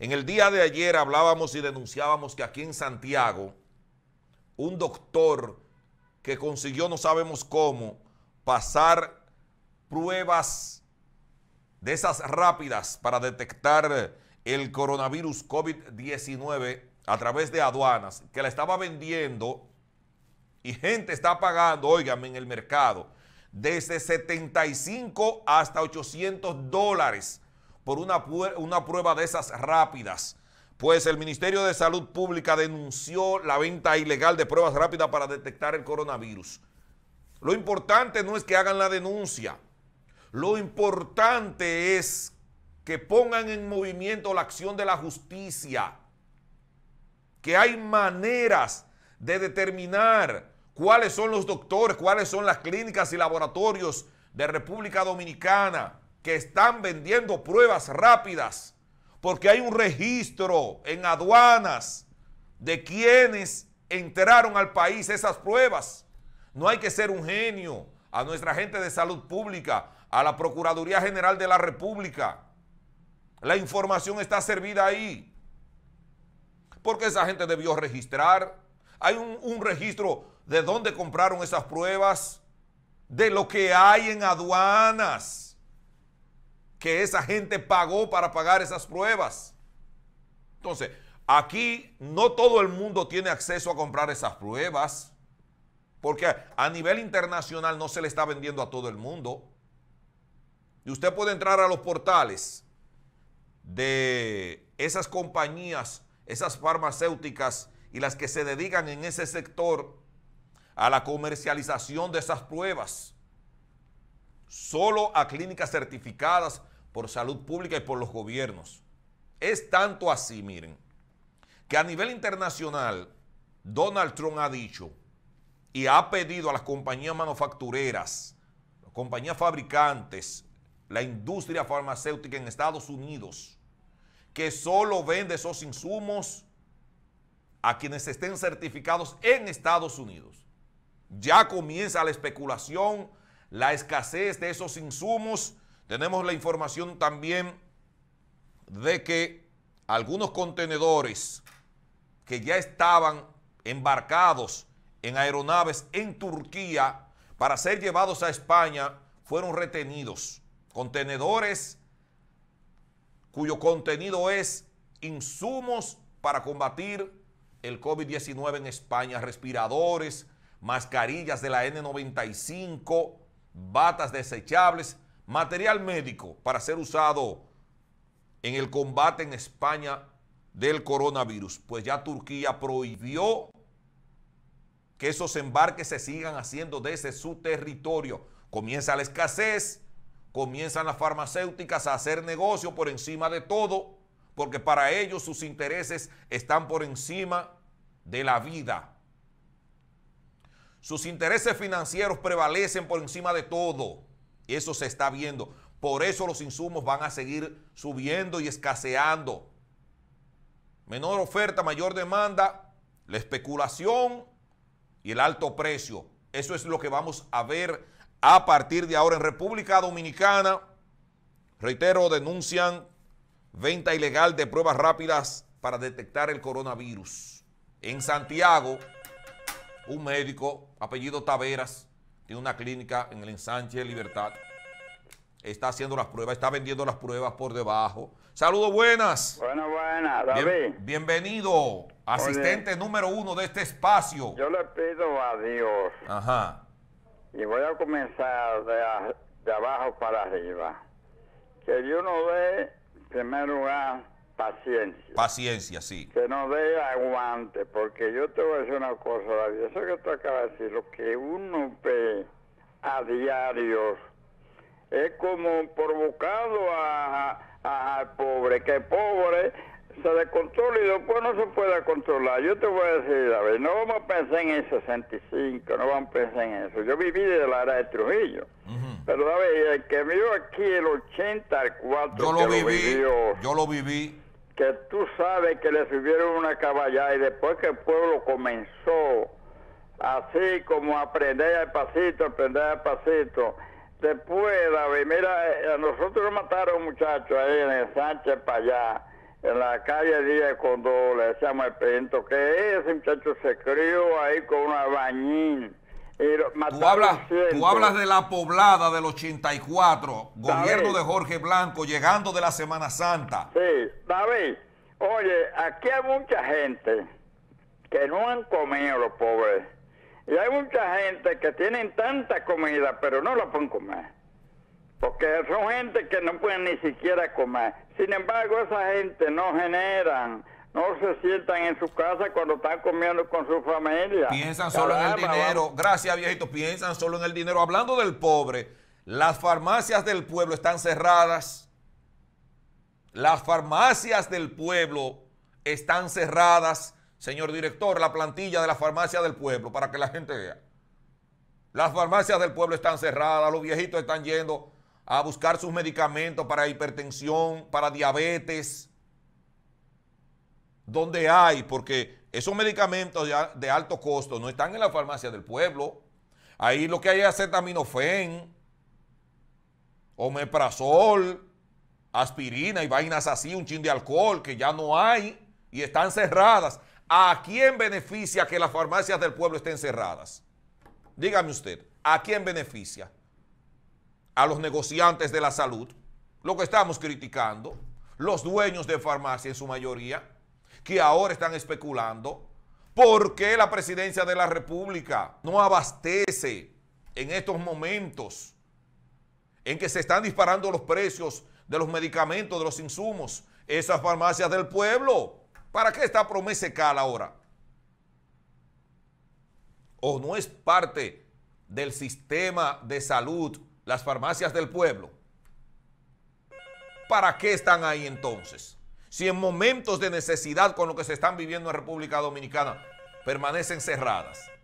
En el día de ayer hablábamos y denunciábamos que aquí en Santiago, un doctor que consiguió, no sabemos cómo, pasar pruebas de esas rápidas para detectar el coronavirus COVID-19 a través de aduanas, que la estaba vendiendo y gente está pagando, óigame, en el mercado, desde 75 hasta 800 dólares por una, una prueba de esas rápidas pues el Ministerio de Salud Pública denunció la venta ilegal de pruebas rápidas para detectar el coronavirus. Lo importante no es que hagan la denuncia, lo importante es que pongan en movimiento la acción de la justicia, que hay maneras de determinar cuáles son los doctores, cuáles son las clínicas y laboratorios de República Dominicana que están vendiendo pruebas rápidas, porque hay un registro en aduanas de quienes entraron al país esas pruebas. No hay que ser un genio a nuestra gente de salud pública, a la Procuraduría General de la República. La información está servida ahí. Porque esa gente debió registrar. Hay un, registro de dónde compraron esas pruebas, de lo que hay en aduanas que esa gente pagó para pagar esas pruebas. Entonces, aquí no todo el mundo tiene acceso a comprar esas pruebas, porque a nivel internacional no se le está vendiendo a todo el mundo. Y usted puede entrar a los portales de esas compañías, esas farmacéuticas y las que se dedican en ese sector a la comercialización de esas pruebas. Solo a clínicas certificadas por salud pública y por los gobiernos. Es tanto así, miren, que a nivel internacional Donald Trump ha dicho y ha pedido a las compañías manufactureras, compañías fabricantes, la industria farmacéutica en Estados Unidos, que solo vende esos insumos a quienes estén certificados en Estados Unidos. Ya comienza la especulación, la escasez de esos insumos tenemos la información también de que algunos contenedores que ya estaban embarcados en aeronaves en Turquía para ser llevados a España fueron retenidos. Contenedores cuyo contenido es insumos para combatir el COVID-19 en España, respiradores, mascarillas de la N95, batas desechables, material médico para ser usado en el combate en España del coronavirus, pues ya Turquía prohibió que esos embarques se sigan haciendo desde su territorio. Comienza la escasez, comienzan las farmacéuticas a hacer negocio por encima de todo, porque para ellos sus intereses están por encima de la vida. Sus intereses financieros prevalecen por encima de todo. Y eso se está viendo. Por eso los insumos van a seguir subiendo y escaseando. Menor oferta, mayor demanda, la especulación y el alto precio. Eso es lo que vamos a ver a partir de ahora en República Dominicana. Reitero, denuncian venta ilegal de pruebas rápidas para detectar el coronavirus. En Santiago, un médico, apellido Taveras, tiene una clínica en el ensanche de Libertad. Está haciendo las pruebas, está vendiendo las pruebas por debajo. Saludos, buenas. Buenas, buenas, David. bienvenido, asistente número uno de este espacio. Yo le pido a Dios. Ajá. Y voy a comenzar de, abajo para arriba. Que yo no ve en primer lugar, Paciencia. Paciencia, sí. Que no dé aguante, porque yo te voy a decir una cosa, David, eso que tú acabas de decir, lo que uno ve a diario es como provocado a, al pobre, que pobre se descontrola y después no se puede controlar. Yo te voy a decir, David, no vamos a pensar en el 65, no vamos a pensar en eso. Yo viví desde la era de Trujillo. Pero David, el que vio aquí el 84... yo lo, viví, yo lo viví que tú sabes que le subieron una caballada y después que el pueblo comenzó así como aprender al pasito, aprender al pasito. Después, David, mira, eh, a nosotros nos mataron muchacho ahí en el Sánchez para allá, en la calle Díaz cuando le decíamos el pinto, que ese muchacho se crió ahí con una bañín tú, hablas, hablas de la poblada del 84, gobierno de Jorge Blanco, llegando de la Semana Santa. Sí, David, oye, aquí hay mucha gente que no han comido los pobres. Y hay mucha gente que tienen tanta comida, pero no la pueden comer. Porque son gente que no pueden ni siquiera comer. Sin embargo, esa gente no generan no se sientan en su casa cuando están comiendo con su familia. Piensan solo en el dinero. Gracias, viejitos. Piensan solo en el dinero. Hablando del pobre, las farmacias del pueblo están cerradas. Las farmacias del pueblo están cerradas. Señor director, la plantilla de la farmacia del pueblo, para que la gente vea. Las farmacias del pueblo están cerradas, los viejitos están yendo a buscar sus medicamentos para hipertensión, para diabetes, donde hay, porque esos medicamentos de alto costo no están en la farmacia del pueblo. Ahí lo que hay es acetaminofén, omeprazol, aspirina y vainas así, un chin de alcohol que ya no hay y están cerradas. ¿A quién beneficia que las farmacias del pueblo estén cerradas? Dígame usted, ¿a quién beneficia? A los negociantes de la salud, lo que estamos criticando, los dueños de farmacia en su mayoría que ahora están especulando. ¿Por qué la presidencia de la República no abastece en estos momentos en que se están disparando los precios de los medicamentos, de los insumos, esas farmacias del pueblo? ¿Para qué está cal ahora? ¿O no es parte del sistema de salud las farmacias del pueblo? ¿Para qué están ahí entonces? si en momentos de necesidad con lo que se están viviendo en República Dominicana permanecen cerradas.